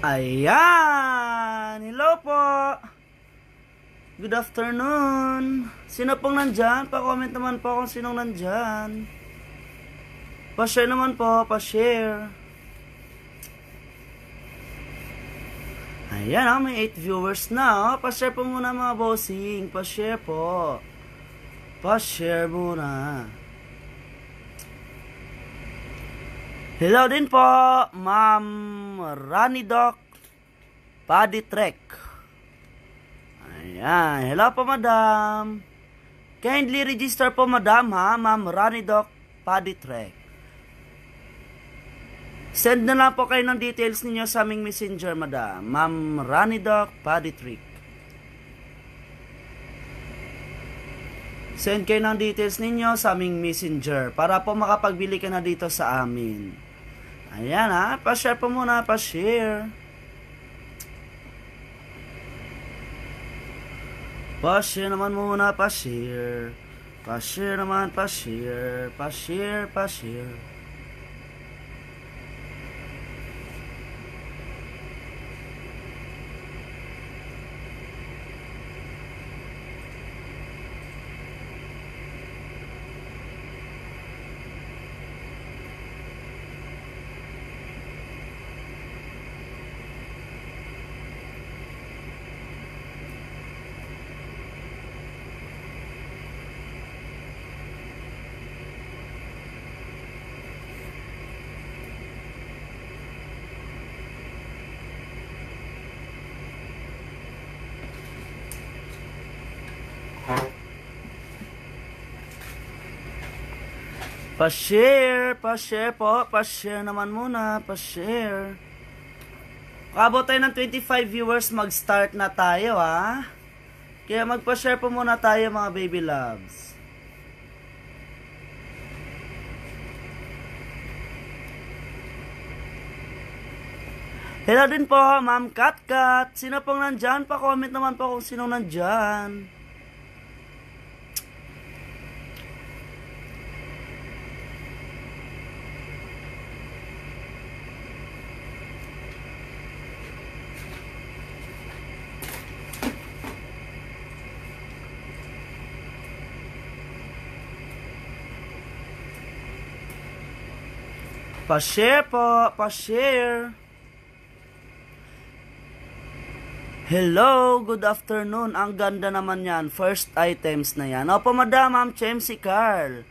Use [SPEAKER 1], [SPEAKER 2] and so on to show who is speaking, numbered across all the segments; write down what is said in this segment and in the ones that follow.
[SPEAKER 1] Ayan! Hello po! Good afternoon! Sino pong nandyan? Pa-comment naman po kung sinong nandyan. Pa-share naman po, pa-share. Ayan, oh, may 8 viewers na. Oh. Pa-share po muna mga bossing. Pa-share po. Pa-share muna. Pa-share muna. Hello din po, Ma'am Rani Doc Paddy Trek. Ayan. Hello po, Madam. Kindly register po, Madam, ha? Ma'am Rani Doc Paddy Trek. Send na lang po kayo ng details ninyo sa aming messenger, Madam. Ma'am Rani Doc Paddy Trek. Send kayo ng details ninyo sa aming messenger para po makapagbili ka na dito sa amin. Ayan ha, ah. pa-share pa muna, pa-share. Pa-share naman muna, pa-share. Pa-share naman, pa-share, pa-share, pa-share. Pa-share, pa-share po, pa-share naman muna, pa-share. Kabot tayo ng 25 viewers, mag-start na tayo ha. Kaya magpa-share po muna tayo mga baby loves. Hello din po, Ma'am Katkat. Sino pong nandyan? Pa-comment naman po kung sino nandyan. Pa-share po, pa-share. Hello, good afternoon. Ang ganda naman yan. First items na yan. Opo, madam, ma'am, si Carl.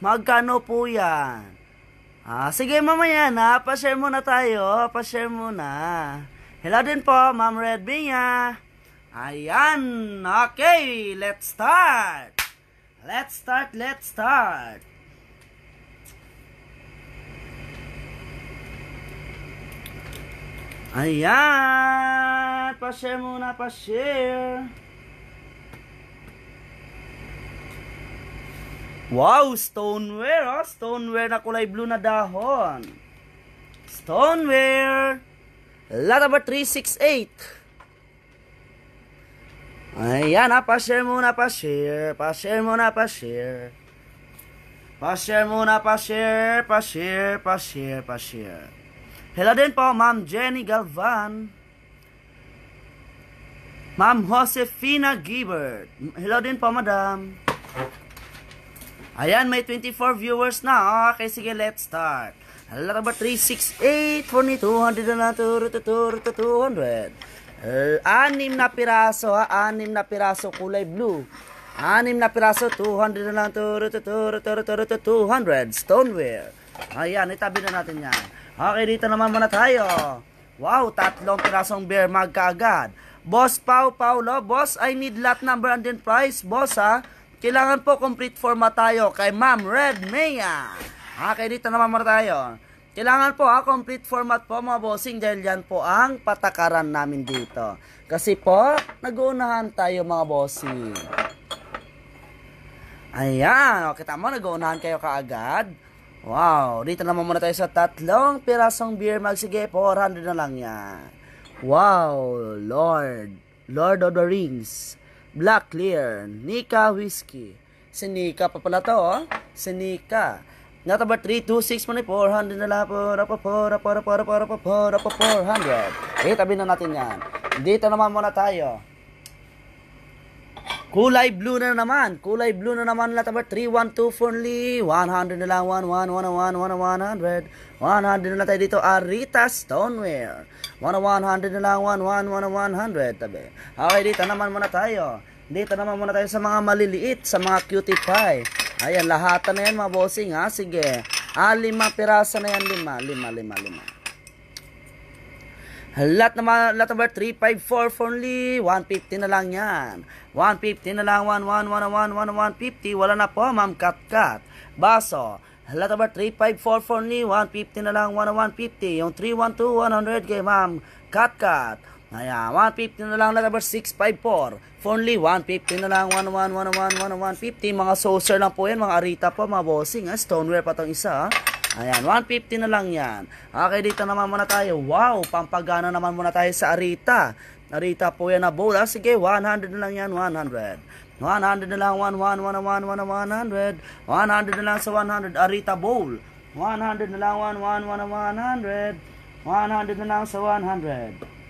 [SPEAKER 1] Magkano po yan? Ah, sige, mamaya na. Pa-share muna tayo. Pa-share muna. Hello din po, ma'am Red Binga. Ayan. Okay, let's start. Let's start, let's start. Ayan! Pa-share muna, pa-share! Wow! Stoneware, oh! Stoneware na kulay blue na dahon. Stoneware! Lot number 368. Ayan, ha? Ah. Pa-share muna, pa-share. Pa-share muna, pa-share. Pa-share muna, pa-share. Pa-share, pa-share, pa-share. Hello din po, Ma'am Jenny Galvan. Ma'am Josefina Gilbert. Hello din po, Madam. Ayan, may 24 viewers na. Okay, sige, let's start. Hello, number 368 200 na turo, turo, 200. Uh, anim na piraso, ha? Anim na piraso kulay blue. Anim na piraso, 200 na lang, turo, turo, turo, turo, 200. Stoneware. Ayan, itabi na natin yan. Okay, dito naman muna tayo. Wow, tatlong pirasong beer mag kaagad. Boss Pau Paulo, boss, I need lot number and then price. Boss ha, kailangan po complete format tayo kay Ma'am Red Maya. Okay, dito naman muna tayo. Kailangan po ha, complete format po mga bossing dahil yan po ang patakaran namin dito. Kasi po, nag-uunahan tayo mga bossing. Ayan, okay tama, nag-uunahan kayo kaagad. Wow, dito naman muna tayo sa tatlong pirasong beer mag. Sige, 400 na lang yan. Wow, Lord. Lord of the Rings. Black Clear. Nika Whiskey. Si Nika pa pala to, oh. Si Nika. Not about 326 mo na 400 na lang. Pora, pora, pora, pora, pora, pora, pora, 400. Eh, tabi na natin yan. Dito naman muna tayo. Kulay blue na naman. Kulay blue na naman lata number 3, 1, 2, friendly. 100 na lang. 1, 1, 1, 1, 1, 100. 100 na lang tayo dito. Arita Stoneware. 1, 100 na lang. 1, 1, 1, 100. Tabi. Okay, dito naman muna tayo. Dito naman muna tayo sa mga maliliit. Sa mga cutie pie. Ayan, lahat na yan mga bossing ha. Sige. Ah, lima pirasa na yan. Lima, lima, lima, lima. Lot naman, lot number 354 for only 150 na lang yan. 150 na lang, 111111150. Wala na po, ma'am cut-cut. Baso, lot number 354 for only 150 na lang, 11150. Yung 312-100 kay ma'am cut-cut. Ayan, 150 na lang, lot number 654. For only 150 na lang, 111111150. Mga saucer lang po yan, mga arita po, mga bossing. Ah. Stoneware pa tong isa, ha? Ah. Ayan, 150 na lang yan. Okay, dito naman muna tayo. Wow, pampagana naman muna tayo sa Arita. Arita po yan na bowl. Ah, sige, 100 na lang yan, 100. 100 na lang, 1, 1, 1, 1, 1, 100. 100 na lang sa 100, Arita bowl. 100 na lang, 1, 1, 1, 100. 100 na lang sa 100.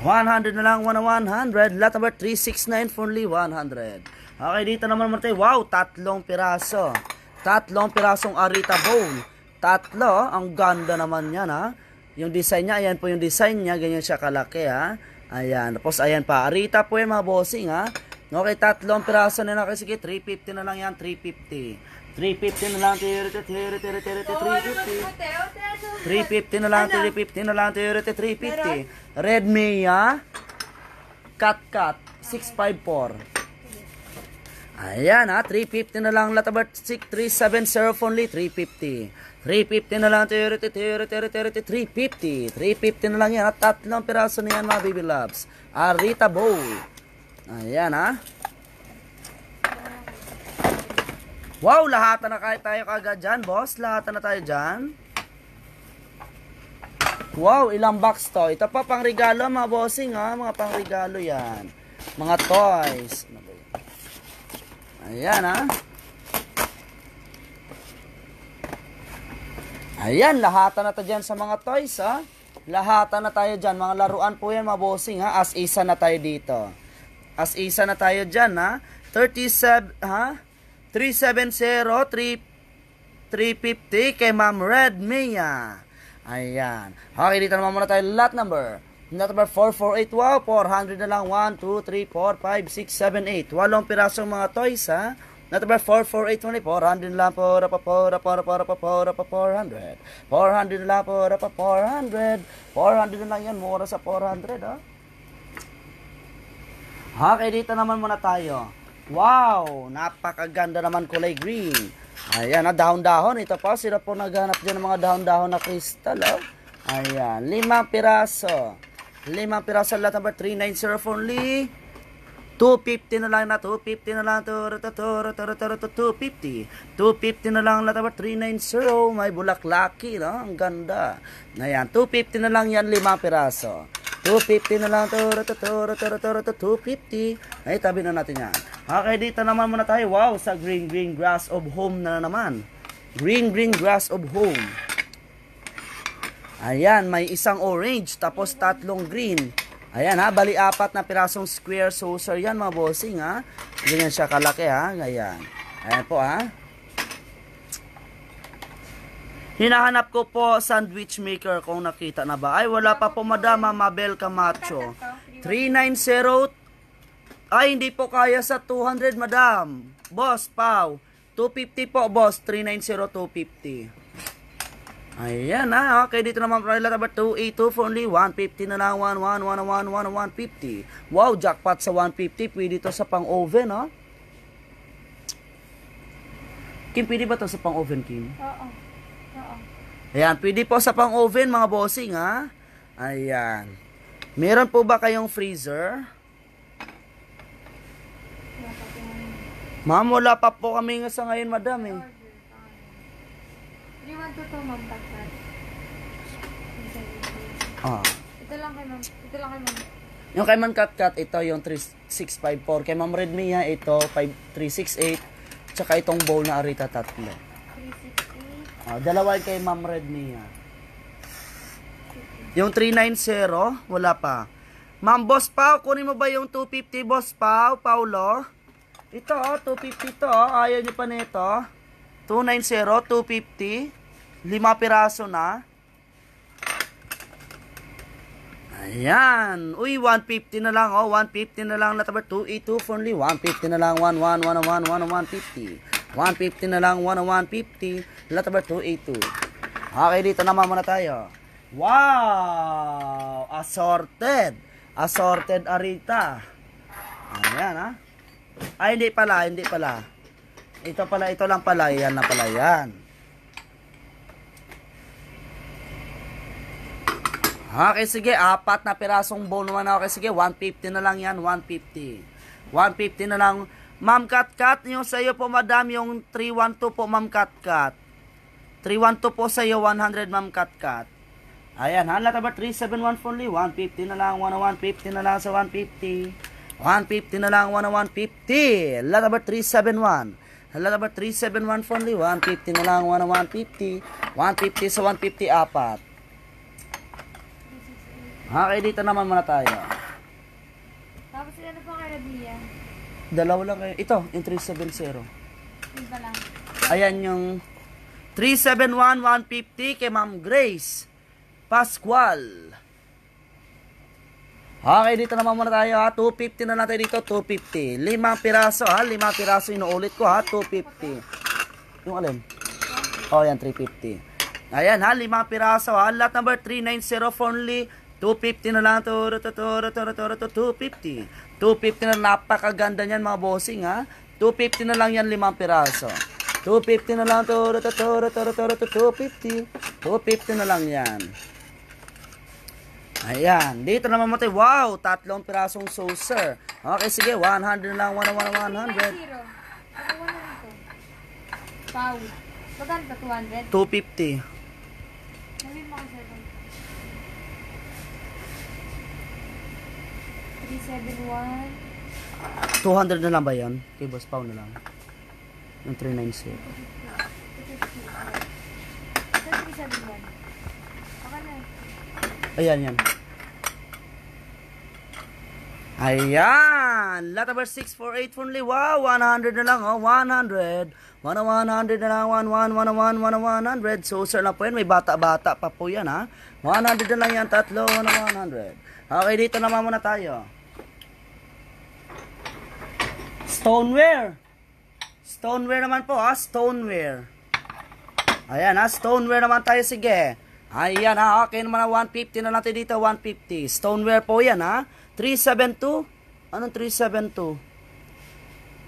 [SPEAKER 1] 100 na lang, 1 Lot number 369 for Lee, 100. Okay, dito naman naman tayo. Wow, tatlong piraso. Tatlong pirasong Arita Bowl. Tatlo, ang ganda naman niya na Yung design niya, ayan po yung design niya. Ganyan siya kalaki ha. Ayan, tapos ayan pa. Arita po yung mga bossing ha. Okay, tatlong piraso na lang. Sige, 350 na lang yan, 350. 350 na lang, 350. 350 na lang, 350 na lang, 350. Redmi, ha? cut, 654. Ayan ha, 350 na lang Latabat 6370 only, 350. 350 na lang, 350. 350 na lang yan, at tatlong piraso na yan mga baby loves. Arita Bowl. Ayan ha. Wow, lahat na kaya tayo kagad dyan, boss. Lahat na tayo dyan. Wow, ilang box to. Ito pa pang regalo, mga bossing, ha? Mga pang regalo yan. Mga toys. Ayan, ha? Ayan, lahat na tayo dyan sa mga toys, ha? Lahat na tayo dyan. Mga laruan po yan, mga bossing, ha? As isa na tayo dito. As isa na tayo dyan, ha? 37, ha? 370-350 kay Ma'am Red Mia. Ayan. Okay, dito naman muna tayo lot number. Lot number 448. Wow, 400 na lang. 1, 2, 3, 4, 5, 6, 7, 8. Walong pirasong mga toys, ha? Not about 448 only 400 lang po rapa po rapa rapa rapa 400 na lang po rapa 400 400 lang yan mura sa 400 ha oh. Okay dito naman muna tayo Wow! Napakaganda naman kulay green. Ayan, na ah, dahon-dahon. Ito pa, sila po naghanap dyan ng mga dahon-dahon na kristal. Oh. Ayan, limang piraso. Limang piraso lot number 390 only. 250 na lang na, 250 na lang, 250. 250 na lang lot number 390. May bulak-lucky, no? Ang ganda. Ayan, 250 na lang yan, limang piraso. 250 na lang. to, to, turo, turo, turo, 250. Ay, tabi na natin yan. Okay, dito naman muna tayo. Wow, sa green green grass of home na naman. Green green grass of home. Ayan, may isang orange, tapos tatlong green. Ayan ha, bali apat na pirasong square saucer yan mga bossing ha. Ganyan siya kalaki ha, ganyan. Ayan po ha. Hinahanap ko po sandwich maker kung nakita na ba. Ay, wala pa po madama, ah, Mabel Camacho. 390, ay hindi po kaya sa 200, madam. Boss, Pau. 250 po, boss. 390, 250. Ayan ah. okay. Dito naman price number 282 for only 150 na lang. 111111150. Wow, jackpot sa 150. Pwede to sa pang-oven, ha? Ah. Kim, pwede ba to sa pang-oven, Kim? Oo. Ayan, pwede po sa pang-oven mga bossing ha. Ayan. Meron po ba kayong freezer? Ma'am, wala pa po kami nga sa ngayon, madam eh. Hindi man to to, ma'am, uh, Ah. Ito lang kay ma'am. Ito lang kay ma'am. Yung kay Man Katkat, ito yung 3654. Kay Ma'am Redmia, ito 5368. Tsaka itong bowl na arita tatlo. Oh, dalawa kay Ma'am Red Mia. Yung 390, wala pa. Ma'am Boss Pau, kunin mo ba yung 250 Boss Pau, Paulo? Ito, oh, 250 to. Oh. Ayaw nyo pa nito. 290, 250. Lima piraso na. Ayan. Uy, 150 na lang. Oh, 150 na lang. Natabar 282 for only. 150 na lang. 1, 1, 1, 1, 1, 150. 150 na lang, 10150 on Lot number 282. Okay, dito naman muna tayo. Wow! Assorted. Assorted arita. Ayan, ha? Ay, hindi pala, hindi pala. Ito pala, ito lang pala. Yan na pala, yan. Okay, sige. Apat na pirasong bone naman. Okay, sige. 150 na lang yan. 150. 150 na lang. Ma'am Katkat, yung sa iyo po madam, yung 312 po Ma'am Katkat. 312 po sa iyo, 100 Ma'am Katkat. Ayan, hanlat ba? 371 only, 150 na lang, 101, 50 na lang sa 150. 150 na lang, 101, 150. Lot ba 371. Lot about 371 only, 150 na lang, 150. 150 sa 150, apat. Okay, dito naman muna tayo. Tapos sila ano na po pang Arabian. Dalawa lang kayo. Ito, yung 370. Iba lang. Ayan yung 371,150 kay Ma'am Grace Pascual. Okay, dito naman muna tayo ha. 250 na natin dito. 250. Limang piraso ha. Limang piraso inuulit ko ha. 250. Yung alin? Oh, yan. 350. Ayan ha. Limang piraso ha. Lot number 390 for only 250 na lang to, to, to, to, to, 250. 250 na napakaganda niyan mga bossing ha. 250 na lang yan limang piraso. 250 na lang to, to, to, to, to, 250. 250 na lang yan. Ayan, dito naman mo tayo. Wow, tatlong pirasong saucer. Okay, sige, 100 na lang, 100, 100. Pound. Magkano 200? 250. 371. 200 na lang ba yun? Okay, boss, pound na lang. Yung 390. 371. Ayan, yan. Ayan! Lot number 648 only. Wow! 100 na lang. Oh, 100. 100 na lang. 1, 1, 1, 1, 100. So, sir na po yan. May bata-bata pa po yan, ha? 100 na lang yan. Tatlo na 100. Okay, dito naman muna tayo. Stoneware. Stoneware naman po ha. Ah, Stoneware. Ayan ha. Ah, Stoneware naman tayo. Sige. Ayan ha. Ah, okay naman ha. 150 na natin dito. 150. Stoneware po yan ha. 372. Anong 372?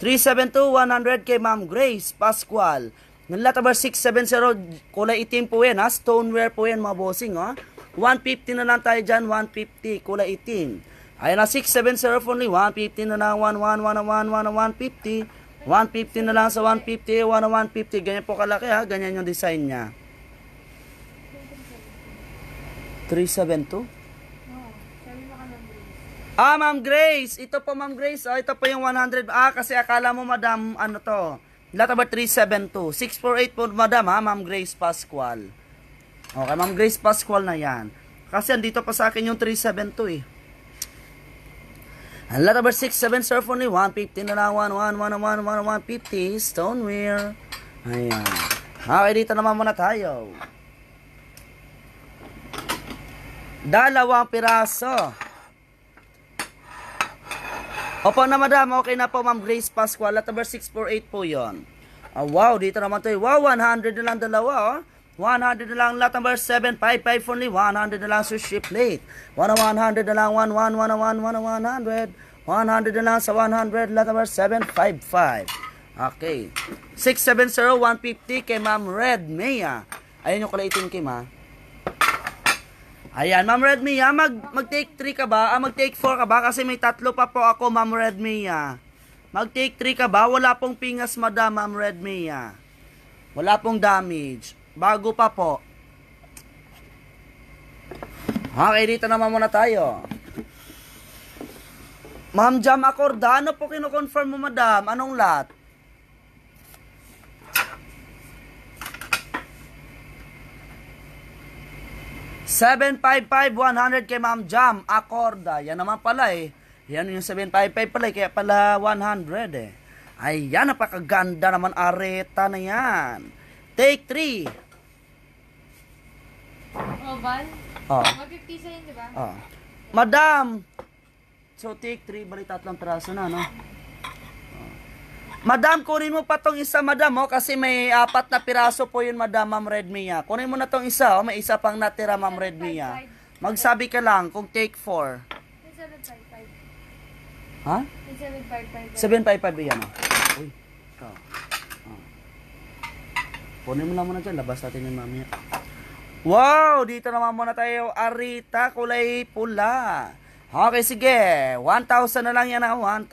[SPEAKER 1] 372-100 k Ma'am Grace Pascual. Ng lot 670, kulay itim po yan ha. Stoneware po yan mga bossing ha. 150 na lang tayo dyan, 150, kulay itim. Ayan na, 670 only. 150 na lang, 111 na 150. na lang sa 150, 1 150. Ganyan po kalaki ha, ganyan yung design niya. 372? Ah, Ma'am Grace. Ito po, Ma'am Grace. Oh, ito po yung 100. Ah, kasi akala mo, Madam, ano to? Lata ba 372? 648 po, Madam, ha? Ma'am Grace Pascual. Okay, Ma'am Grace Pascual na yan. Kasi andito pa sa akin yung 372, eh. Lot number 6, 7, sir, for 150 na lang, 1, 1, 1, 1, 1, 150, stoneware. Ayan. Okay, dito naman muna tayo. Dalawang piraso. Opo na madam, okay na po ma'am Grace Pascual. Lot number 648 po yon. Ah, wow, dito naman tayo. Wow, 100 na lang dalawa. Oh. 100 na lang lot number 755 only 100 na lang sushi plate 1 100 na lang 1 100 na lang sa 100 lot number 755 okay 670 150 kay ma'am Red Mia ayun yung kulay itim kay ma ayan ma'am Red Mia mag, mag take 3 ka ba ah, mag take 4 ka ba kasi may tatlo pa po ako ma'am Red Mia mag take 3 ka ba wala pong pingas madam ma'am Red Mia wala pong damage Bago pa po. Okay, dito naman muna tayo. Ma'am Jam Acorda, ano po kinoconfirm mo, madam? Anong lot? Seven five five one hundred kay Ma'am Jam Acorda. Yan naman pala eh. Yan yung 755 pala eh. Kaya pala 100 eh. Ay yan, napakaganda naman areta na yan. Take 3. Oval? Val? Oh. 150 sa'yo, di ba? Oh. Madam! So, take three. Bali, tatlong traso na, no? Madam, kunin mo pa tong isa, madam, oh, kasi may apat na piraso po yun, madam, ma'am Red Mia. Ah. Kunin mo na tong isa, oh, may isa pang natira, ma'am Red Mia. Ah. Magsabi ka lang kung take four. 755. Ha? 755. 755 yan, oh. Uy, ikaw. Punin mo na muna dyan, labas natin yung mamaya. Wow! Dito naman muna tayo. Arita, kulay pula. Okay, sige. 1,000 na lang yan 1,000.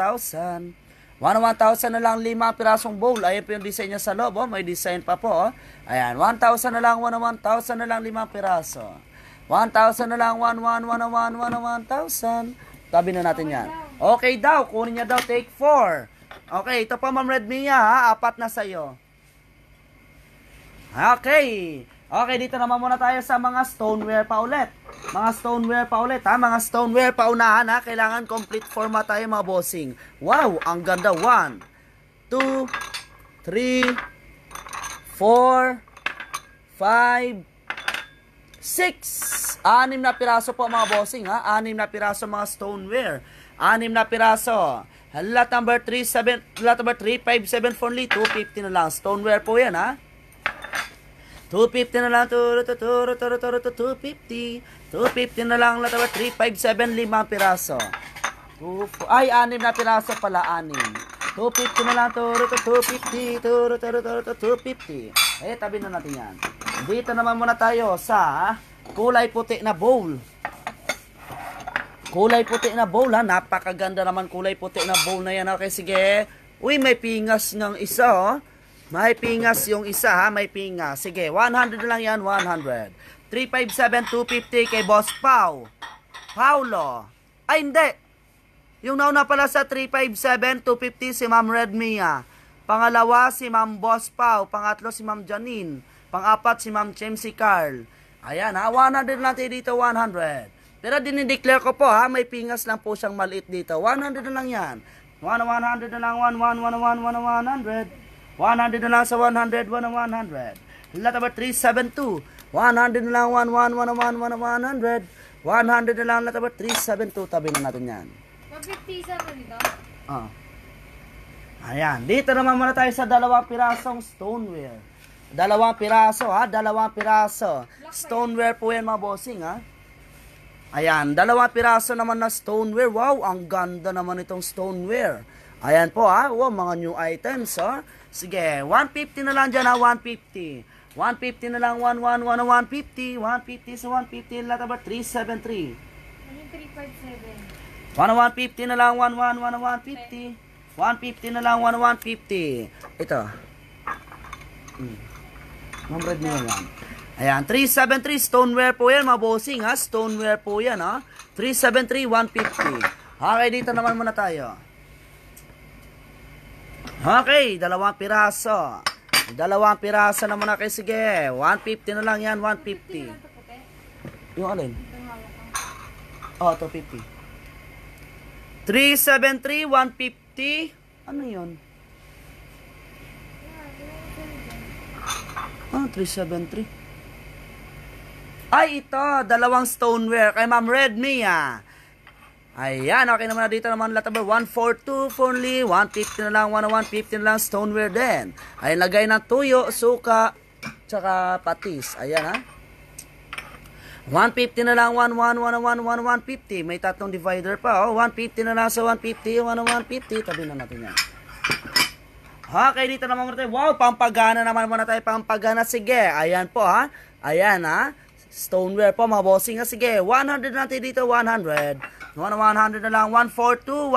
[SPEAKER 1] Ah, 1,000 na lang 5 pirasong bowl. Ayan po yung design niya sa loob. Oh. May design pa po. Oh. Ayan. 1,000 na lang. 1,000 na lang 5 piraso. 1,000 na lang. 1,100, 1,000. Tabi na natin yan. Okay daw. Kunin niya daw. Take 4. Okay. Ito pa, Ma'am Redmi niya ha. Apat na sa'yo. Okay. Okay, dito naman muna tayo sa mga stoneware pa ulit. Mga stoneware pa ulit, ha? Mga stoneware pa unahan, ha? Kailangan complete format tayo, mga bossing. Wow, ang ganda. 1, 2, 3, 4, 5, 6. Anim na piraso po, mga bossing, ha? Anim na piraso, mga stoneware. Anim na piraso. Lot number 3, 7, lot number 3, 5, 7, 4, 250 na lang. Stoneware po yan, ha? 250 na lang, turo, turo, turo, turo, 250. 250 na lang, latawa, 357 limang piraso. ay, anim na piraso pala, anim. 250 na lang, turo, 250, turo, turo, turo, 250. Eh, tabi na natin yan. Dito naman muna tayo sa kulay puti na bowl. Kulay puti na bowl, ha? Napakaganda naman kulay puti na bowl na yan. Okay, sige. Uy, may pingas ng isa, oh. May pingas yung isa ha, may pingas. Sige, 100 na lang yan, 100. 357-250 kay Boss Pau. Paulo. Ay, hindi. Yung nauna pala sa 357-250 si Ma'am Redmia. Pangalawa si Ma'am Boss Pau. Pangatlo si Ma'am Janine. Pangapat si Ma'am Chemsi Carl. Ayan ha, 100 natin dito, 100. Pero dinideclare ko po ha, may pingas lang po siyang maliit dito. 100 na lang yan. 1, 100 na lang, 1, 1, 1, 1, 1, 100. 100 na lang sa 100, 1 ang 100. Lot 372. 100 na lang, 1, 1, 1 ang 1, 1, 100. 100 na lang, lot 372. Tabi na natin yan. 157 dito? Oo. Ah. Ayan. Dito naman muna tayo sa dalawang pirasong stoneware. Dalawang piraso, ha? Dalawang piraso. Stoneware po yan, mga bossing, ha? Ayan. Dalawang piraso naman na stoneware. Wow, ang ganda naman itong stoneware. Ayan po, ha? Wow, mga new items, ha? Sige, 150 na lang dyan ha, 150. 150 na lang, 111 na 150. 150 sa 150, lot ba? 373. 357. 150 na lang, 111 150. na lang, 1150 Ito. Hmm. 100 na lang. Ayan, 373 stoneware po yan, mabosing ha. Stoneware po yan ha. 373, 150. Okay, dito naman muna tayo. Okay, dalawang piraso. Dalawang piraso na muna kayo. Sige, 150 na lang yan, 150. Yung alin? Oh, 250. 373, 150. Ano yun? Ah, 373. Ay, ito, dalawang stoneware. Kay Ma'am Redmi, ah. Ayan, okay naman na dito naman lahat number 142 for only 150 na lang, 10150 na lang stoneware din. Ayan, lagay ng tuyo, suka, tsaka patis. Ayan ha. 150 na lang, 11, 101, 1150. May tatlong divider pa. Oh, 150 na lang sa 150, 10150. Tabi na natin yan. Okay, dito naman muna tayo. Wow, pampagana naman muna tayo. Pampagana, sige. Ayan po ha. Ayan ha. Stoneware po, mga bossing ha. Sige, 100 natin dito, 100. Yung 100 na lang. 142,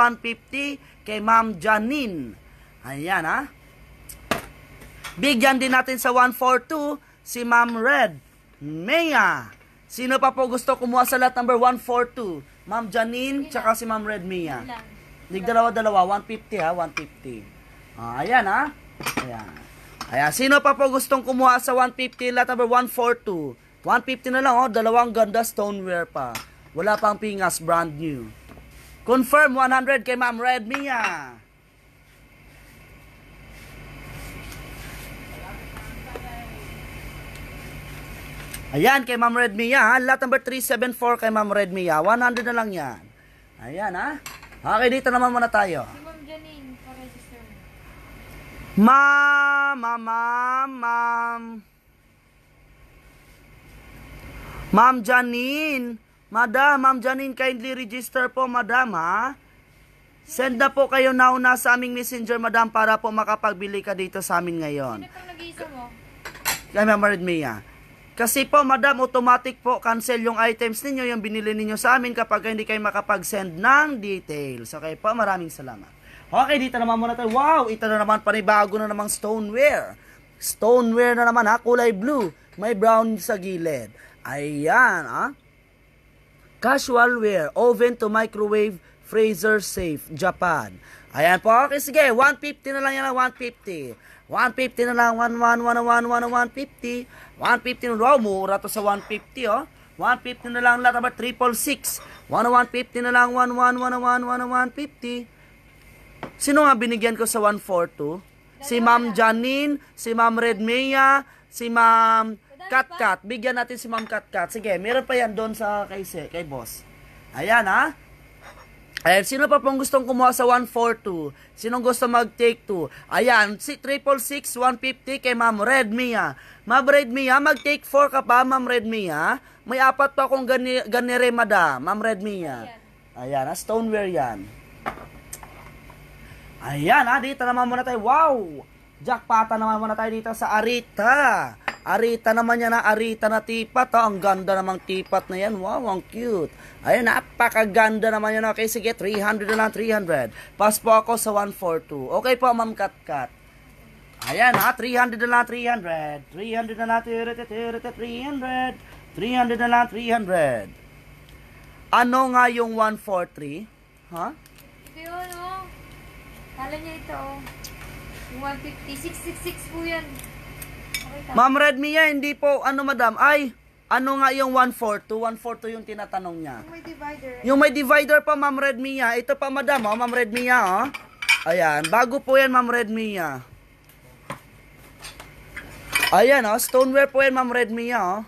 [SPEAKER 1] 150 kay Ma'am Janine. Ayan ha. Bigyan din natin sa 142 si Ma'am Red. Mea. Sino pa po gusto kumuha sa lot number 142? Ma'am Janine, tsaka si Ma'am Red Mea. Nigdalawa-dalawa, 150 ha, 150. Ah, ayan ha. Ayan. Ayan, sino pa po gustong kumuha sa 150 lot number 142? 150 na lang oh, dalawang ganda stoneware pa. Wala pang pingas, brand new. Confirm 100 kay Ma'am Red Mia. Ayan, kay Ma'am Red Mia, Lot number 374 kay Ma'am Red Mia. 100 na lang yan. Ayan, ha? Okay, dito naman muna tayo. Si Ma'am Janine, pa-register. Ma'am, ma'am, ma'am, ma'am. Ma'am Janine, Madam, Ma'am Janine, kindly register po, Madam, ha? Send na po kayo nauna sa aming messenger, Madam, para po makapagbili ka dito sa amin ngayon. Sino pang nag-iisa mo? Kay Ma'am Mia. Kasi po, Madam, automatic po cancel yung items ninyo, yung binili ninyo sa amin kapag hindi kayo makapag-send ng details. Okay po, maraming salamat. Okay, dito naman muna tayo. Wow, ito na naman, panibago na namang stoneware. Stoneware na naman ha, kulay blue. May brown sa gilid. Ayan ha. Casual wear, oven to microwave, freezer safe, Japan. Ayan po. Okay, sige. 150 na lang yan. 150. Ah, 150 na lang. 111, 150. 150 na raw. Mura to sa 150, oh. 150 na lang. Lahat about 366. 150 na lang. 111, 150. Sino nga binigyan ko sa 142? Si Ma'am Janine, si Ma'am Redmea, si Ma'am Katkat. Bigyan natin si Ma'am Katkat. Sige, meron pa yan doon sa kay, si, kay boss. Ayan, ha? Ayan, sino pa pong gustong kumuha sa 142? Sinong gusto mag-take 2? Ayan, si 666, 150 kay Ma'am Red Mia. Ma'am Red Mia, mag-take 4 ka pa, Ma'am Red Mia. May apat pa akong gani, ganire, madam, Ma'am Red Mia. Ayan, ha? Stoneware yan. Ayan, ha? Dito naman muna tayo. Wow! Jackpata naman muna tayo dito sa Arita. Arita naman yan na Arita na tipat. Oh, ang ganda namang tipat na yan. Wow, ang cute. Ayun, napakaganda naman yan. Okay, sige, 300 na lang, 300. Pass po ako sa 142. Okay po, Ma'am Katkat. Ayan ha, 300 na lang, 300. 300 na lang, 300. 300 na lang, 300. Ano nga yung 143? Ha? Huh? Ito yun, oh. Kala niya ito, oh. 150. po yan. Okay, Ma'am Redmia, hindi po, ano madam, ay, ano nga yung 142? 142 yung tinatanong niya. Yung may divider. Yung may divider pa, Ma'am Redmia. Ito pa, madam, oh, Ma'am Redmia, oh. Ayan, bago po yan, Ma'am Redmi, Redmia. Ayan, oh, stoneware po yan, Ma'am Redmi, oh.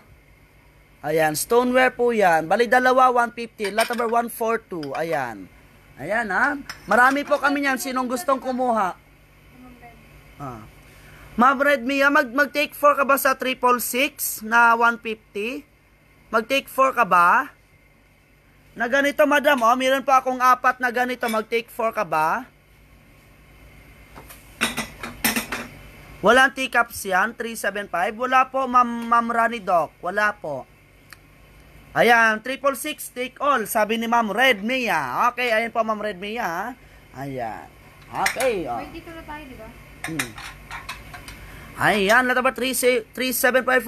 [SPEAKER 1] Ayan, stoneware po yan. Bali, dalawa, 150. Lot number 142. Ayan. Ayan, ha. Ah. Marami po kami niyan. Sinong gustong kumuha? Ah. Ma'am Redmia, mag, mag take 4 ka ba sa 666 na 150? Mag take 4 ka ba? Na ganito madam, oh, meron pa akong apat na ganito, mag take 4 ka ba? Walang teacups yan, 375. Wala po, ma'am ma Rani Doc. Wala po. Ayan, 666 take all. Sabi ni ma'am Red Mia. Okay, ayan po ma'am Red Mia. Ayan. Okay. Oh. Wait, dito na tayo, di ba? Hmm. Ayan, latabat 375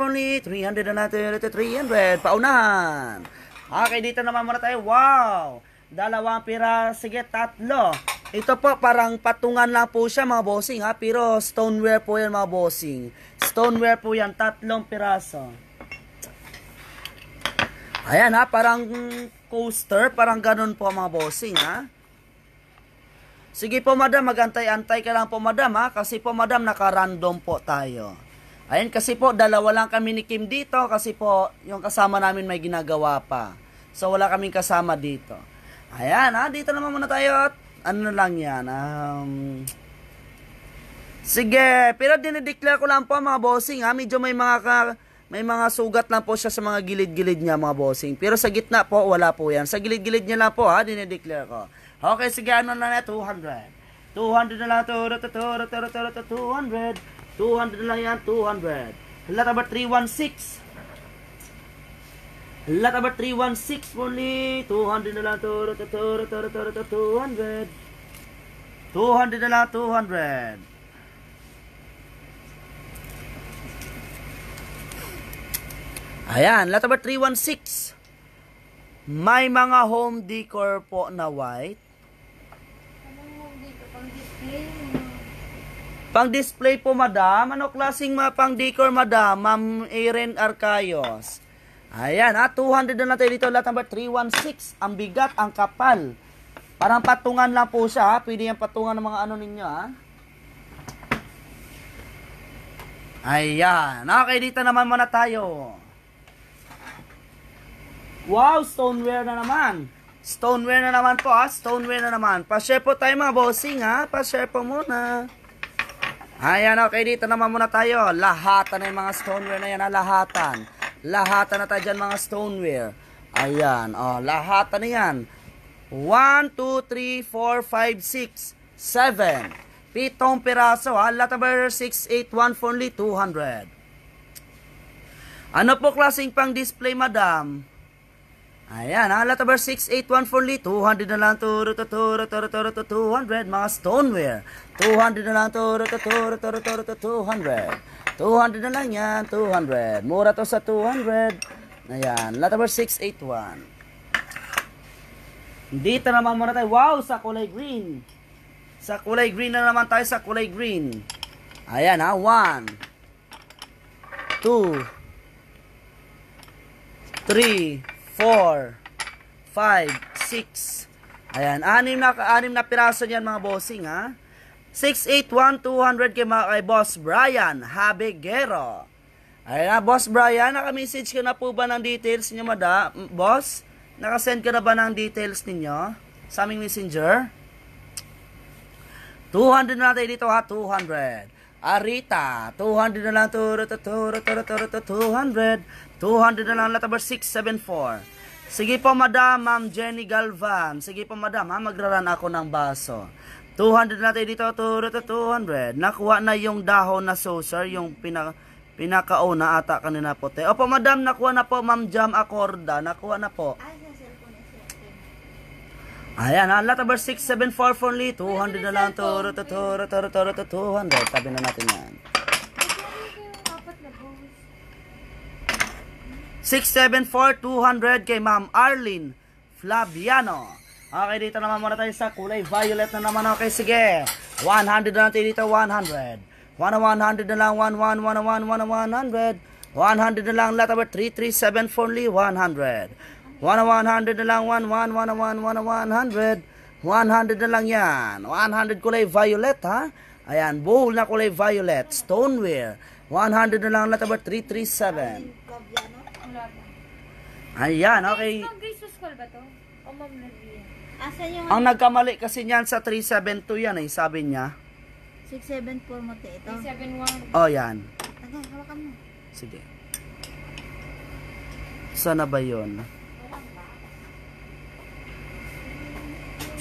[SPEAKER 1] only. 300 na natin. 300. Paunahan. Okay, dito naman muna tayo. Wow! Dalawang pira. Sige, tatlo. Ito po, parang patungan lang po siya mga bossing ha. Pero stoneware po yan mga bossing. Stoneware po yan. Tatlong piraso. Ayan ha, parang coaster. Parang ganun po mga bossing ha. Sige po madam, magantay-antay ka lang po madam ha, kasi po madam naka-random po tayo. Ayun kasi po dalawa lang kami ni Kim dito kasi po yung kasama namin may ginagawa pa. So wala kaming kasama dito. Ayan ha, dito naman muna tayo at ano lang yan. Um, sige, pero dinideclare ko lang po mga bossing ha, medyo may mga ka, may mga sugat lang po siya sa mga gilid-gilid niya mga bossing. Pero sa gitna po, wala po yan. Sa gilid-gilid niya lang po ha, dinideclare ko. Okay, sige, ano na na, 200. 200 na lang, 200, 200, 200, 200. 200 na lang yan, 200. Lot number 316. Lot number 316 only. 200 lang, 200, 200, 200, 200. 200 na lang, 200. Ayan, lot number 316. May mga home decor po na white. Pang display po, madam. Ano klaseng mga pang decor, madam? Ma'am Irene Arcayos. Ayan, ha? Ah, 200 na natin dito. Lot number 316. Ang bigat, ang kapal. Parang patungan lang po siya, ha? Ah. Pwede yung patungan ng mga ano ninyo, ha? Ah. Ayan. Okay, dito naman muna tayo. Wow, stoneware na naman. Stoneware na naman po ha. Stoneware na naman. Pa-share po tayo mga bossing ha. Pa-share po muna. Ayan, okay, dito naman muna tayo. Lahatan na yung mga stoneware na yan, ha? lahatan. Lahatan na tayo dyan, mga stoneware. Ayan, oh, lahatan na yan. 1, 2, 3, 4, 5, 6, 7. Pitong piraso, ha? Lataber 6, 8, 1, 4, 200. Ano po klaseng pang display, madam? Ayan, halata number 68142, 200 na lang, turo, turo, turo, turo, 200, mga stoneware. 200 na lang, turo, turo, turo, turo, 200. 200 na lang yan, 200. Mura to sa 200. Ayan, halata number 681. Dito naman muna tayo, wow, sa kulay green. Sa kulay green na naman tayo, sa kulay green. Ayan ha, 1, 2, 3, 4, 5, 6. Ayan, anim na, anim na piraso niyan mga bossing ha. 681200 kay mga kay Boss Brian Habegero. Ayan na, Boss Brian, naka-message ka na po ba ng details niyo, mada? Boss, naka-send ka na ba ng details ninyo sa aming messenger? 200 na natin dito ha, 200. Arita, 200 na lang, 200, 200, 200, 200. 200 na lang letter 674. Sige po madam, ma'am Jenny Galvan. Sige po madam, ha? magraran ako ng baso. 200 natin dito, 200 200. Nakuha na yung dahon na so sir, yung pinaka pinakauna ata kanina po. Te. Opo madam, nakuha na po ma'am Jam Acorda. Nakuha na po. Ah, Ayan, ha? Lot number 674 for only. 200 na lang. 200, 200, toro, toro, 200. Tabi na natin yan. 674-200 kay Ma'am Arlene Flaviano. Okay, dito naman muna tayo sa kulay violet na naman. Okay, sige. 100 na natin dito, 100. 100 na lang, 1, 1, 1, 1, 1, 100. 100 na lang, lot number 337 only, 100. 1, 100 na lang, 1, 1, 1, 1, 1, 100. 100 na lang yan. 100 kulay violet, ha? Ayan, bowl na kulay violet. Stoneware. 100 na lang, lot number 337. Ayan, okay. Ma'am Grace Pascual ba to? O Ma'am Nadia? Asan yung... Ang ano? nagkamali kasi niyan sa 372 yan eh, sabi niya. 674 mo te ito. 371. Oh, yan. Tagay, hawakan mo. Sige. Sana ba yun?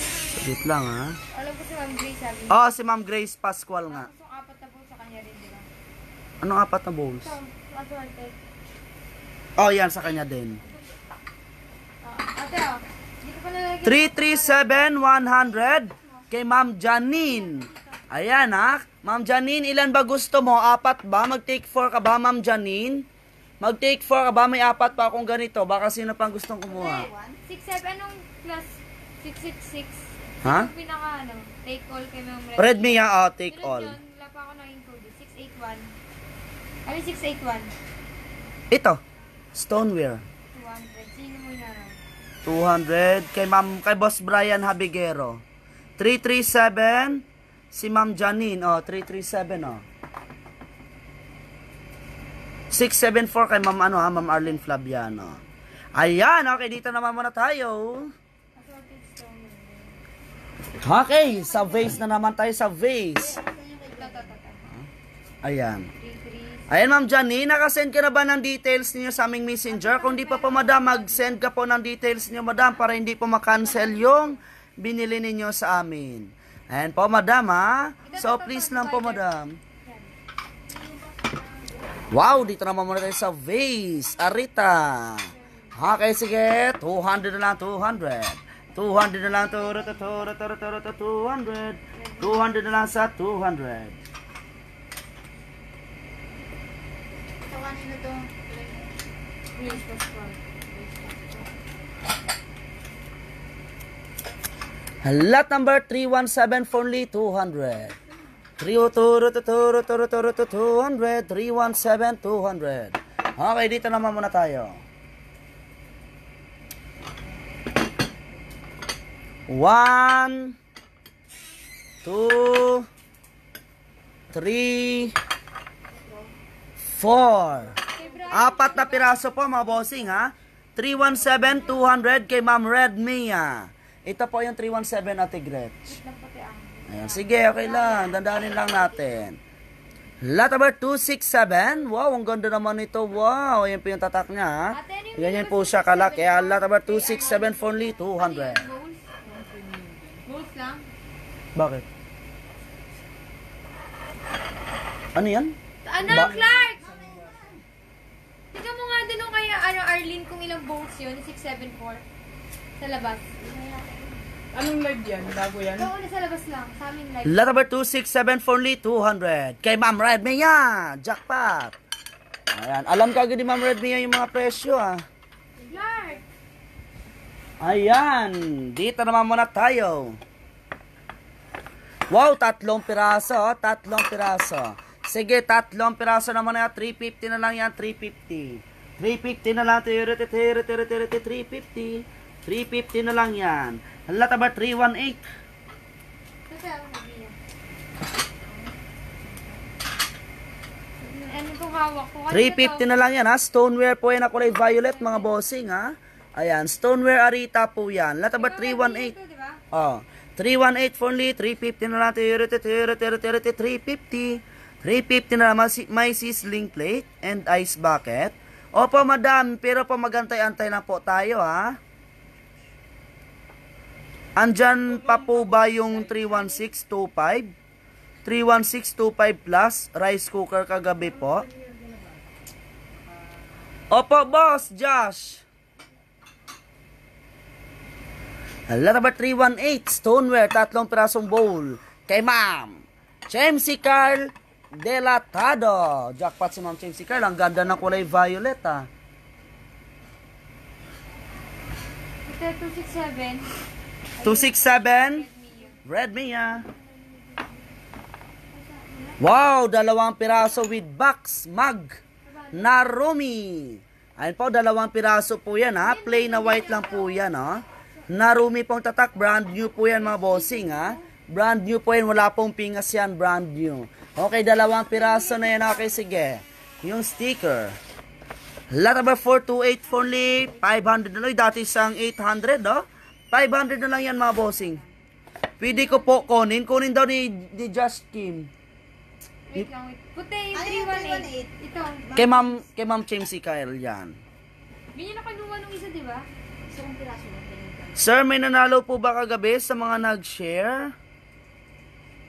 [SPEAKER 1] Saglit lang ha. Ah. Alam ko si Ma'am Grace sabi. Oo, oh, ah, si Ma'am Grace Pascual nga. Tapos apat na bowls sa kanya rin, di ba? Anong apat na bowls? Ito, so, Oh, yan sa kanya din. 337-100 kay Ma'am Janine. Ayan ha. Ma'am Janine, ilan ba gusto mo? Apat ba? Mag-take 4 ka ba, Ma'am Janine? Mag-take 4 ka ba? May apat pa akong ganito. Baka sino pang gustong kumuha? 6-7 anong plus 666? Ha? Huh? Pinaka ano, take all kay Ma'am Redmi. Redmi ha, ah, oh, take Pero all. Dyan, wala pa ako na-include. 681. Ano 681? Ito. Stoneware. 200. Sino mo naroon? 200. Kay, ma'am, kay Boss Brian Habigero. 337. Si Ma'am Janine. oh, 337 Oh. 674 kay Ma'am ano ha, Ma'am Arlene Flaviano. Ayan, okay, dito naman muna tayo. Okay, sa vase na naman tayo sa vase. Ayan. Ayan Ma'am Johnny, nakasend ka na ba ng details niyo sa aming messenger? Kung di pa po madam, mag-send ka po ng details niyo madam para hindi po makancel yung binili ninyo sa amin. Ayan po madam ha. So please lang po madam. Wow, dito naman muna tayo sa vase. Arita. Okay, sige. 200 na lang, 200. 200 na lang, 200, 200, 200, 200. 200 na lang sa 200. So, kanino to? Yes, that's Lot number 3174 200. 317 200. Okay, dito naman muna tayo. 1 2 3 4. Apat na piraso po mga bossing ha. 317-200 kay Ma'am Red Mia. Ito po yung 317 Ate Gretch. Ayan, sige, okay lang. Dandanin lang natin. Lot number 267. Wow, ang ganda naman ito. Wow, ayan po yung tatak niya ha. Ayan yan po siya kalak. lot number 267 for only 200. Goals lang? Bakit? Ano yan? Ano, Clark? Tignan mo nga doon kaya, ano, Arlene, kung ilang bolts yun, 674. Sa labas. Anong live yan? Bago yan? Oo, na sa labas lang. Sa aming live. number 2674 only 200. Kay Ma'am Red Mia! Jackpot! Ayan. Alam ka agad ni Ma'am Red Mia yung mga presyo, ah. Lord! Ayan. Dito naman muna tayo. Wow, tatlong piraso, Tatlong piraso. Sige, tatlong piraso naman yan. 350 na lang yan, 350. 350 na lang, 350. 350 na lang yan. Halata ba 318? Ano itong hawak ko? 350 na lang yan ha. Stoneware po yan na kulay violet mga bossing ha. Ayan, stoneware arita po yan. Lata ba 318? Oh, 318 for only, 350 na lang, 350. 350 na naman si sizzling plate and ice bucket. Opo, madam, pero po magantay-antay na po tayo, ha? Andyan pa po ba yung 31625? 31625 plus rice cooker kagabi po? Opo, boss, Josh. Hala number 318, stoneware, tatlong pirasong bowl. Kay ma'am, James C. Carl, Delatado. Jackpot si Ma'am Ching si Carl. Ang ganda ng kulay violet ah. 267. 267. Red Mia. Wow, dalawang piraso with box, mug, Narumi. Ayun po, dalawang piraso po yan ha. Ah. Plain na white lang po yan ha. Ah. Narumi pong tatak, brand new po yan mga bossing ha. Ah. Brand new po yan. Wala pong pingas yan. Brand new. Okay, dalawang piraso na yan. Okay, sige. Yung sticker. Lot number 428 for only 500 na lang. Dati isang 800, no? 500 na lang yan, mga bossing. Pwede ko po kunin. Kunin daw ni, ni Just Kim. Wait lang, wait. Puti yung 318. Ito. Kay Ma'am, kay Ma'am Chimsy Kyle yan. Ganyan na nakaluwa ng isa, di ba? Isang piraso na. Sir, may nanalo po ba kagabi sa mga nag-share?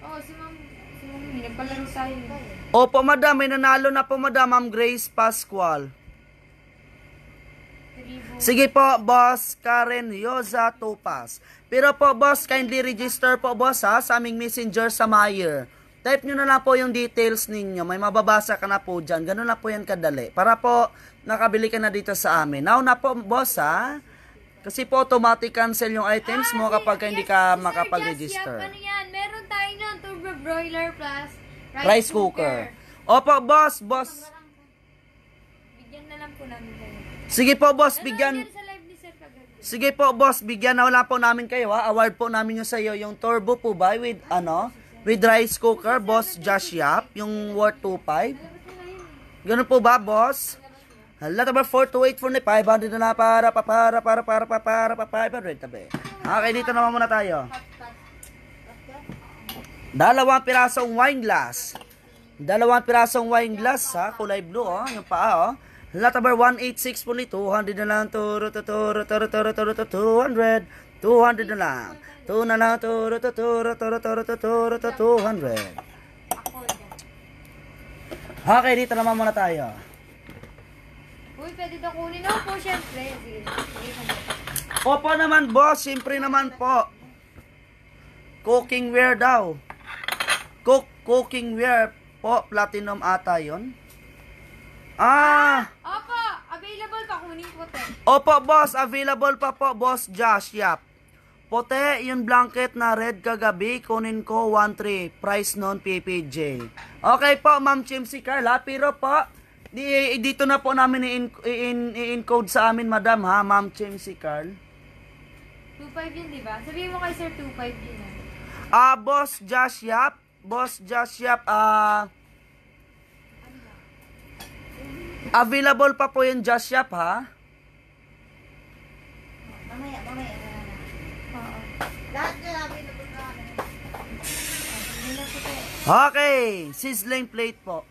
[SPEAKER 1] Oo, oh, si ma'am. Si ma'am, yun, nagpalaro tayo. Opo, madam. May nanalo na po, madam. Ma'am Grace Pascual. Sige po, boss Karen Yoza Topas. Pero po, boss, kindly register po, boss, ha, sa aming messenger sa Mayer. Type nyo na lang po yung details ninyo. May mababasa ka na po dyan. Ganun na po yan kadali. Para po, nakabili ka na dito sa amin. Now na po, boss, ha? Kasi po automatic cancel yung items mo ah, kapag hindi ka makapag-register. Ano yan? Meron tayo ng turbo broiler plus rice, rice cooker. cooker. Opo, boss, boss. Bigyan na lang po namin kayo. Sige po, boss, ano bigyan. Sige po, boss, bigyan na wala po namin kayo ha. Award po namin yung sa iyo yung turbo po ba with ano? With rice cooker, boss Josh Yap, yung worth 25. Ganun po ba, boss? Hala number 4284 na 500 na para pa para para para para para pa 500 tabi. Okay, dito naman muna tayo. Dalawang pirasong wine glass. Dalawang pirasong wine glass ha, kulay blue oh, yung paa oh. Hala number 186 po ni 200 na lang turo turo turo turo turo 200 200 na lang. 2 na lang turo turo turo turo turo 200. Okay, dito naman muna tayo. Uy, pwede daw kunin ako po, syempre. Sige, Opo naman, boss. Siyempre naman po. Cooking wear daw. Cook, cooking wear po. Platinum ata yon. Ah! Opo, available pa. Kunin po te. Opo, boss. Available pa po, boss Josh. Yap. Pote, yung blanket na red kagabi, kunin ko 1-3. Price non PPJ. Okay po, Ma'am Chimsy Carla. Pero po, eh, dito na po namin i-encode sa amin, madam, ha? Ma'am Chim si Carl. 2.5 yun, di ba? Sabihin mo kay sir, 2.5 yun. Ah, uh, boss Josh Yap. Boss Josh Yap, ah... Uh, available pa po yung Josh Yap, ha? Mamaya, mamaya. Oo. Lahat available na. Okay, sizzling plate po.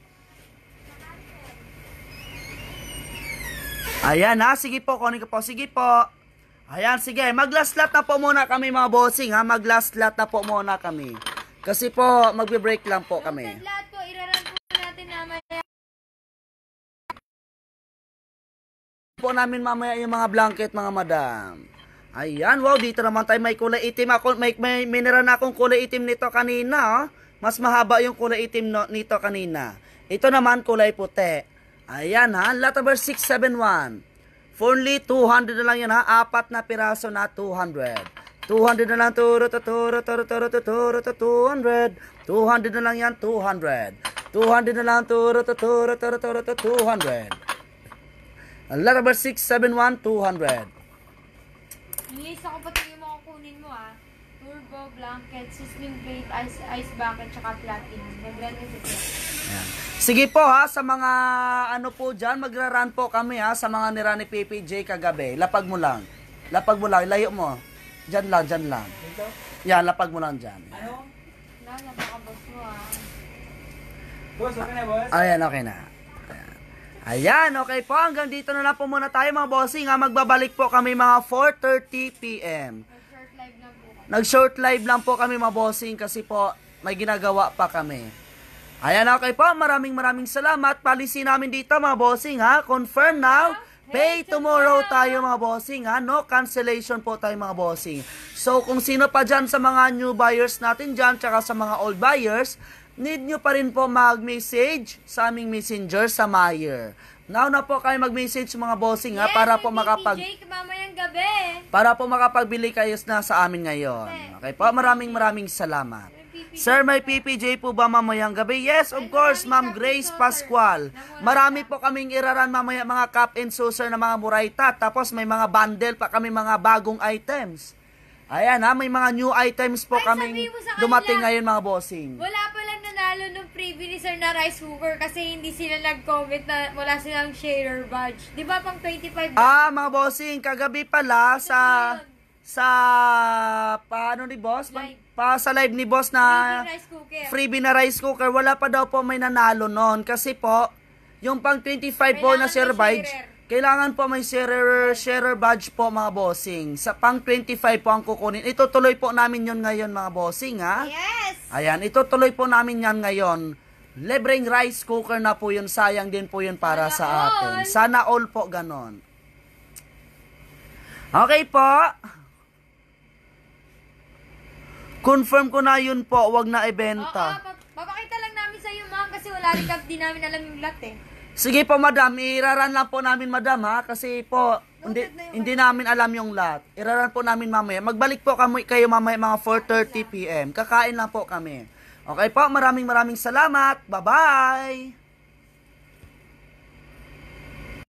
[SPEAKER 1] Ayan ha, ah, sige po, kunin ko po. Sige po. Ayan, sige. Mag-last lot na po muna kami mga bossing ha. Ah. Mag-last lot na po muna kami. Kasi po, magbe-break lang po kami. Last po, iraran po natin mamaya. Po namin mamaya yung mga blanket mga madam. Ayan, wow, dito naman tayo may kulay itim. Ako, may, may minera na akong kulay itim nito kanina. Oh. Mas mahaba yung kulay itim no, nito kanina. Ito naman kulay puti. Ayan ha, lot number 671. For only 200 na lang yan ha, apat na piraso na 200. 200 na lang, turo, turo, turo, turo, turo, 200. 200 na lang yan, 200. 200 na lang, turo, turo, turo, turo, 200. Lot number 671, 200. Linis ako pati yung mga kunin mo ah. Turbo, blanket, sizzling plate, ice, ice bucket, tsaka platinum. Nag-running po Sige po ha, sa mga ano po dyan, magra-run po kami ha, sa mga nira ni PPJ kagabi. Lapag mo lang. Lapag mo lang, layo mo. Dyan lang, dyan lang. Dito? Yan, lapag mo lang dyan. Ano? Na, napakabos mo ha. Boss, okay na boss? Ayan, okay na. Ayan, okay po. Hanggang dito na lang po muna tayo mga bossing. Ha? Magbabalik po kami mga 4.30 p.m. Nag-short live lang po kami mga bossing kasi po may ginagawa pa kami. Ayan okay po, maraming maraming salamat. Policy namin dito mga bossing ha. Confirm now. Pay tomorrow tayo mga bossing ha. No cancellation po tayo mga bossing. So kung sino pa dyan sa mga new buyers natin dyan tsaka sa mga old buyers, need nyo pa rin po mag-message sa aming messenger sa Meyer. Now na po kayo mag-message mga bossing ha para po makapag Jake, mamayang gabi. Para po makapagbili kayo na sa amin ngayon. Okay po, maraming maraming salamat. Sir, may PPJ po ba mamayang gabi? Yes, of course, Ma'am Grace Pascual. Marami po kaming iraran mamaya mga cup and saucer na mga murayta. Tapos may mga bundle pa kami mga bagong items. Ayan ha, may mga new items po Ay, kaming dumating ngayon mga bossing. Wala TV ni Sir na rice cooker kasi hindi sila nag-comment na wala silang sharer badge. Di ba pang 25? Ah, mga bossing, kagabi pala sa... Ano sa paano ni boss live. pa, pa sa live ni boss na freebie, freebie na rice cooker wala pa daw po may nanalo noon kasi po yung pang 25 kailangan po na share badge kailangan po may sharer share badge po mga bossing sa pang 25 po ang kukunin Ito tuloy po namin yon ngayon mga bossing ha yes ayan tuloy po namin yan ngayon Lebreng rice cooker na po yun. Sayang din po yun para Sana sa atin. Sana all po ganon. Okay po. Confirm ko na yun po. wag na ibenta. Oo, papakita lang namin sa iyo, ma'am. Kasi wala rin kap, di namin alam yung lot eh. Sige po, madam. Iraran lang po namin, madam, ha? Kasi po, hindi, na hindi namin alam yung lahat. Iraran po namin mamaya. Magbalik po kami, kayo mamaya mga 4.30pm. Kakain lang po kami. Okay po, maraming maraming salamat. Bye-bye!